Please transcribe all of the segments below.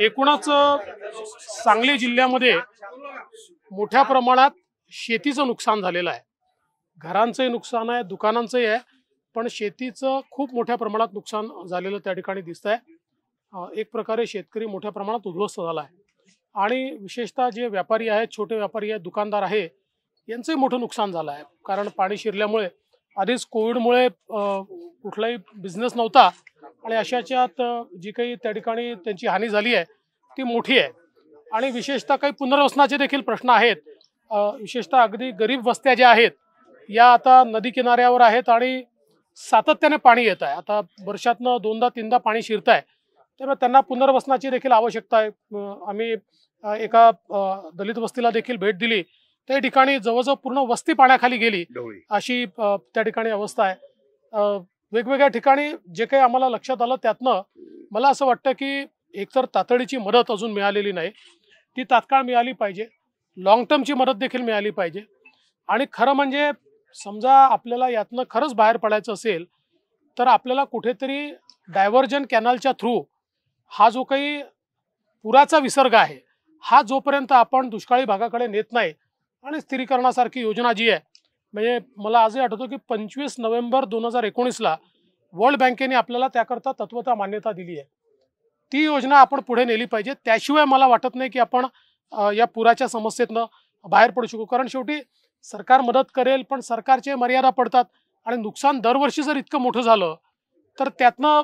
एकूणच सांगली जिल्ह्यामध्ये मोठ्या प्रमाणात शेतीचं नुकसान झालेलं आहे घरांचंही नुकसान आहे दुकानांचंही आहे पण शेतीचं खूप मोठ्या प्रमाणात नुकसान झालेलं त्या ठिकाणी दिसत आहे एक प्रकारे शेतकरी मोठ्या प्रमाणात उद्ध्वस्त झाला आहे आणि विशेषतः जे व्यापारी आहेत छोटे व्यापारी आहेत दुकानदार आहे यांचंही मोठं नुकसान झालं आहे कारण पाणी शिरल्यामुळे आधीच कोविडमुळे कुठलाही बिझनेस नव्हता आणि अशाच्यात जी काही त्या ठिकाणी त्यांची हानी झाली आहे ती मोठी आहे आणि विशेषतः काही पुनर्वसनाचे देखील प्रश्न आहेत विशेषतः अगदी गरीब वस्त्या ज्या आहेत या आता नदी किनाऱ्यावर आहेत आणि सातत्याने पाणी येत आहे आता वर्षातनं दोनदा तीनदा पाणी शिरत आहे त्यामुळे त्यांना पुनर्वसनाची देखील आवश्यकता आहे आम्ही एका दलित वस्तीला देखील भेट दिली त्या ठिकाणी जवळजवळ पूर्ण वस्ती पाण्याखाली गेली अशी त्या ठिकाणी अवस्था आहे वेगवेगळ्या ठिकाणी जे काही आम्हाला लक्षात आलं त्यातनं मला असं वाटतं की एकतर तातडीची मदत अजून मिळालेली नाही ती तात्काळ मिळाली पाहिजे लाँग टर्मची मदत देखील मिळाली पाहिजे आणि खरं म्हणजे समजा आपल्याला यातनं खरंच बाहेर पडायचं असेल तर आपल्याला कुठेतरी डायव्हर्जन कॅनलच्या थ्रू हा जो काही पुराचा विसर्ग आहे हा जोपर्यंत आपण दुष्काळी भागाकडे नेत नाही आणि स्थिरीकरणासारखी योजना जी आहे म्हणजे मला आजही आठवतो की पंचवीस नोव्हेंबर दोन हजार एकोणीसला वर्ल्ड बँकेने आपल्याला त्याकरता तत्वता मान्यता दिली आहे ती योजना आपण पुढे नेली पाहिजे त्याशिवाय मला वाटत नाही की आपण या पुराच्या समस्येतनं बाहेर पडू शकू कारण शेवटी सरकार मदत करेल पण सरकारचे मर्यादा पडतात आणि नुकसान दरवर्षी जर इतकं मोठं झालं तर त्यातनं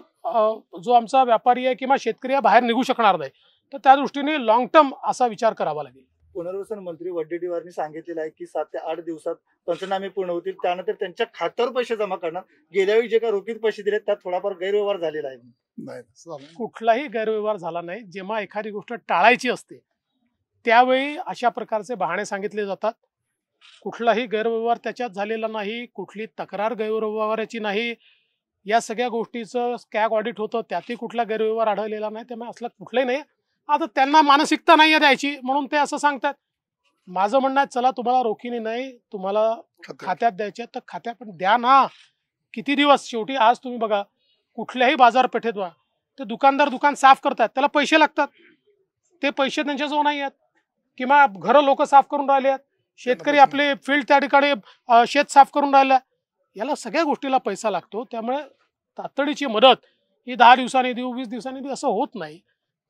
जो आमचा व्यापारी आहे किंवा शेतकरी आहे बाहेर निघू शकणार नाही तर त्या दृष्टीने लाँग टर्म असा विचार करावा लागेल पुनर्वसन मंत्री वड्डेटीवारांनी सांगितलेलं आहे की सात ते आठ दिवसात पंचनामे पूर्ण होतील त्यानंतर त्यांच्या खात्यावर पैसे जमा करणार गेल्या वेळी जे काही रोखीत पैसे दिले त्यात थोडाफार गैरव्यवहार झालेला आहे कुठलाही गैरव्यवहार झाला नाही जेव्हा एखादी गोष्ट टाळायची असते त्यावेळी अशा प्रकारचे बहाणे सांगितले जातात कुठलाही गैरव्यवहार त्याच्यात झालेला नाही कुठली तक्रार गैरव्यवहाराची नाही या सगळ्या गोष्टीचं स्कॅग ऑडिट होतं त्यातही कुठला गैरव्यवहार आढळलेला नाही त्यामुळे असला कुठलाही नाही आता त्यांना मानसिकता नाही द्यायची म्हणून ते असं सांगतात माझं म्हणणं आहे चला तुम्हाला रोखीने नाही तुम्हाला खात्यात द्यायचे तर खात्यात पण द्या ना किती दिवस शेवटी आज तुम्ही बघा कुठल्याही बाजारपेठेत व्हा ते दुकानदार दुकान साफ करतात त्याला पैसे लागतात ते पैसे त्यांच्याजवळ नाही आहेत किंवा घरं लोक साफ करून राहिले आहेत शेतकरी आपले फील्ड त्या ठिकाणी शेत साफ करून राहिल्या याला सगळ्या गोष्टीला पैसा लागतो त्यामुळे तातडीची मदत ही दहा दिवसांनी देऊ वीस दिवसांनी देऊ असं होत नाही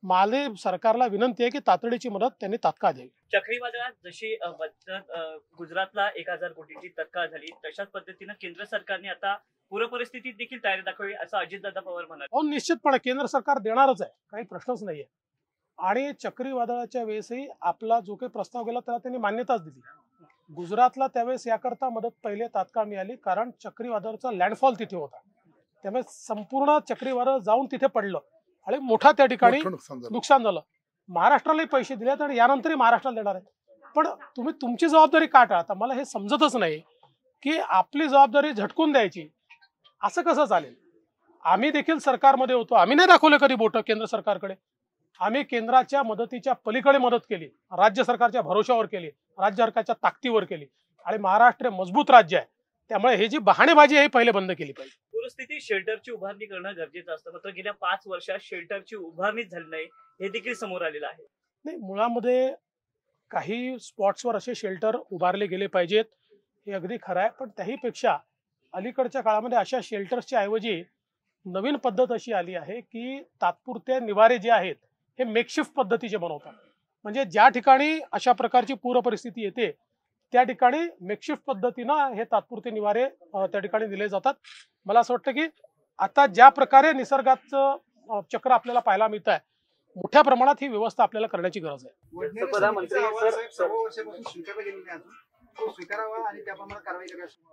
माले सरकारला विनंती आहे की तातडीची मदत त्यांनी तात्काळ द्यावी चक्रीवादळात जशी गुजरातला एक हजार कोटीची तत्काळ झाली तशाच पद्धतीनं केंद्र सरकारने आता पूरपरिस्थितीत देखील तयारी दाखवली असं अजितदादा पवार म्हणाले निश्चितपणे केंद्र सरकार देणारच आहे काही प्रश्नच नाहीये आणि चक्रीवादळाच्या वेळेसही आपला जो काही प्रस्ताव गेला त्याला त्यांनी मान्यताच दिली गुजरातला त्यावेळेस याकरता मदत पहिले तात्काळ मिळाली कारण चक्रीवादळाचा लँडफॉल तिथे होता त्यामुळे संपूर्ण चक्रीवादळ जाऊन तिथे पडलं आणि मोठा त्या ठिकाणी नुकसान झालं महाराष्ट्रालाही पैसे दिलेत आणि यानंतरही महाराष्ट्राला देणार आहे पण तुम्ही तुमची जबाबदारी का टाळता मला हे समजतच नाही की आपली जबाबदारी झटकून द्यायची असं कसं चालेल आम्ही देखील सरकारमध्ये होतो आम्ही नाही दाखवलं कधी बोट केंद्र सरकारकडे आम्ही केंद्राच्या मदतीच्या पलीकडे मदत केली राज्य सरकारच्या भरोशावर केली राज्य सरकारच्या ताकदीवर केली आणि महाराष्ट्र मजबूत राज्य आहे त्यामुळे हे जी बहाणेबाजी आहे पहिले बंद केली पाहिजे पूरस्थिती शेल्टरची उभारणी करणं गरजेचं असतं मात्र गेल्या पाच वर्षात शेल्टरची उभारणी झाली नाही हे देखील समोर आलेलं आहे नाही मुळामध्ये काही स्पॉट्सवर असे शेल्टर उभारले गेले पाहिजेत हे अगदी खरं आहे पण त्याहीपेक्षा अलीकडच्या काळामध्ये अशा शेल्टर्सच्या ऐवजी नवीन पद्धत अशी आली आहे की तात्पुरते निवारे जे आहेत हे मेकशिफ्ट पद्धतीचे बनवतात म्हणजे ज्या ठिकाणी अशा प्रकारची पूर परिस्थिती येते त्या ठिकाणी मेकशिफ्ट पद्धतीनं हे तात्पुरते निवारे त्या ठिकाणी दिले जातात मला असं वाटतं की आता ज्या प्रकारे निसर्गाचं चक्र आपल्याला पाहायला मिळत आहे मोठ्या प्रमाणात ही व्यवस्था आपल्याला करण्याची गरज आहे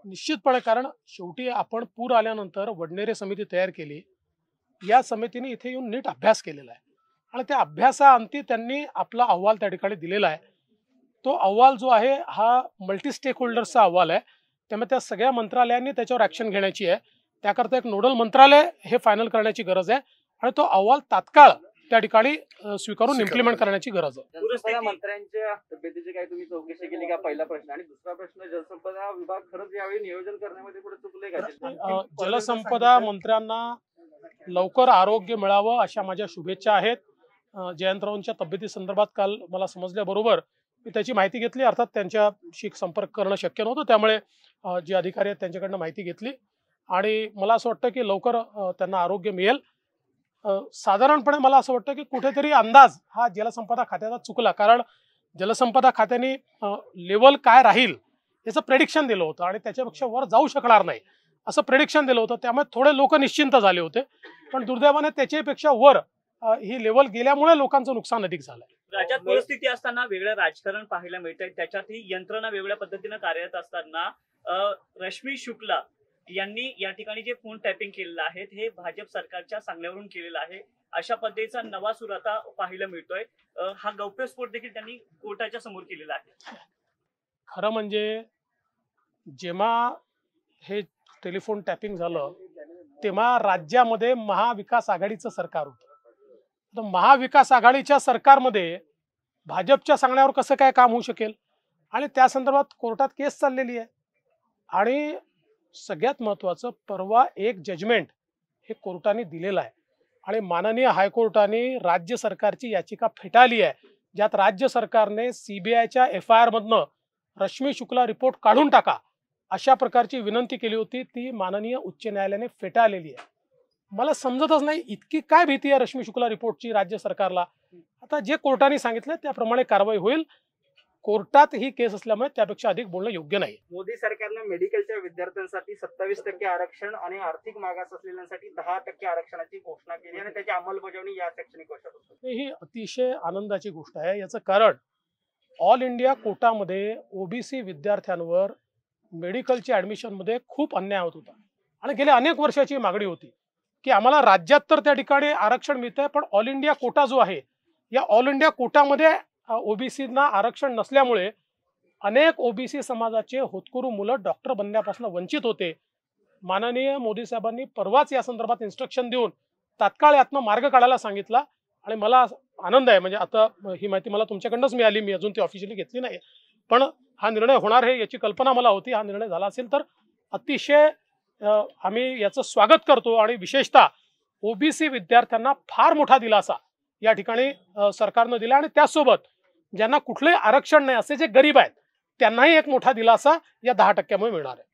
निश्चितपणे कारण शेवटी आपण पूर आल्यानंतर वडनेरे समिती तयार केली या समितीने इथे येऊन नीट अभ्यास केलेला आहे आणि त्या अभ्यासाअंती त्यांनी आपला अहवाल त्या ठिकाणी दिलेला आहे तो अहवाल जो आहे हा मल्टी स्टेक होल्डर्सचा अहवाल आहे त्यामुळे त्या सगळ्या मंत्रालयांनी त्याच्यावर ॲक्शन घेण्याची आहे त्याकरता एक नोडल मंत्रालय हे फायनल करण्याची गरज आहे आणि तो अहवाल तात्काळ त्या ठिकाणी स्वीकारून इम्प्लिमेंट करण्याची गरज आहे आणि दुसरा प्रश्न जलसंपदा विभाग नियोजन चुकले जलसंपदा मंत्र्यांना लवकर आरोग्य मिळावं अशा माझ्या शुभेच्छा आहेत जयंतरावांच्या तब्येती संदर्भात काल मला समजल्याबरोबर मी त्याची माहिती घेतली अर्थात त्यांच्याशी संपर्क करणं शक्य नव्हतं त्यामुळे जे अधिकारी आहेत त्यांच्याकडनं माहिती घेतली आणि मला असं वाटतं की लवकर त्यांना आरोग्य मिळेल साधारणपणे मला असं वाटतं की कुठेतरी अंदाज हा जलसंपदा खात्याचा चुकला कारण जलसंपदा खात्याने लेवल काय राहील याचं प्रेडिक्शन दिलं होतं आणि त्याच्यापेक्षा वर जाऊ शकणार नाही असं प्रेडिक्शन दिलं होतं त्यामुळे थोडे लोक निश्चिंत झाले होते पण दुर्दैवाने त्याच्यापेक्षा वर ही लेवल गेल्यामुळे लोकांचं नुकसान अधिक झालं राज्यात परिस्थिती असताना वेगळं राजकारण पाहायला मिळतंय ही यंत्रणा वेगळ्या पद्धतीनं कार्यरत असताना रश्मी शुक्ला यांनी या ठिकाणी जे फोन टॅपिंग केलेलं आहे हे भाजप सरकारच्या सांगण्यावरून केलेलं आहे अशा पद्धतीचा नवा सूर आता पाहायला मिळतोय हा गौप्यस्फोट देखील त्यांनी कोर्टाच्या समोर केलेला आहे खरं म्हणजे जेव्हा हे टेलिफोन टॅपिंग झालं तेव्हा राज्यामध्ये महाविकास आघाडीचं सरकार होतं महाविकास आघाडीच्या सरकारमध्ये भाजपच्या सांगण्यावर कसं काय काम होऊ शकेल आणि त्या संदर्भात कोर्टात केस चाललेली आहे आणि सगळ्यात महत्त्वाचं परवा एक जजमेंट हे कोर्टाने दिलेलं आहे आणि माननीय हायकोर्टाने राज्य सरकारची याचिका फेटाळली आहे ज्यात राज्य सरकारने आयच्या एफ आय आरमधनं रश्मी शुक्ला रिपोर्ट काढून टाका अशा प्रकारची विनंती केली होती ती माननीय उच्च न्यायालयाने फेटाळलेली आहे मला समजतच नाही इतकी काय भीती आहे रश्मी शुक्ला रिपोर्टची राज्य सरकारला आता जे कोर्टाने सांगितलं त्याप्रमाणे कारवाई होईल कोर्टात ही केस असल्यामुळे त्यापेक्षा अधिक बोलणं योग्य नाही मोदी सरकारने मेडिकलच्या विद्यार्थ्यांसाठी सत्तावीस टक्के आरक्षण आणि आर्थिक मागास असलेल्यांसाठी दहा टक्के आरक्षणाची घोषणा केली आणि त्याची अंमलबजावणी या शैक्षणिक वर्षात ही अतिशय आनंदाची गोष्ट आहे याचं कारण ऑल इंडिया कोटामध्ये ओबीसी विद्यार्थ्यांवर मेडिकलच्या मध्ये खूप अन्याय होत होता आणि गेल्या अनेक वर्षाची मागणी होती की आम्हाला राज्यात तर त्या ठिकाणी आरक्षण मिळतंय पण ऑल इंडिया कोटा जो आहे या ऑल इंडिया कोटामध्ये ओबीसीना आरक्षण नसल्यामुळे अनेक ओबीसी समाजाचे होतकुरू मुलं डॉक्टर बनण्यापासून वंचित होते माननीय मोदी साहेबांनी परवाच या संदर्भात इन्स्ट्रक्शन देऊन तात्काळ यातनं मार्ग काढायला सांगितला आणि मला आनंद आहे म्हणजे आता ही माहिती मला तुमच्याकडनंच मिळाली मी अजून ती ऑफिशियली घेतली नाही पण हा निर्णय होणार आहे याची कल्पना मला होती हा निर्णय झाला असेल तर अतिशय आम्ही याचं स्वागत करतो आणि विशेषतः ओबीसी विद्यार्थ्यांना फार मोठा दिलासा या ठिकाणी सरकारनं दिला आणि त्यासोबत ज्यांना कुठलंही आरक्षण नाही असे जे गरीब आहेत त्यांनाही एक मोठा दिलासा या दहा टक्क्यामुळे मिळणार आहे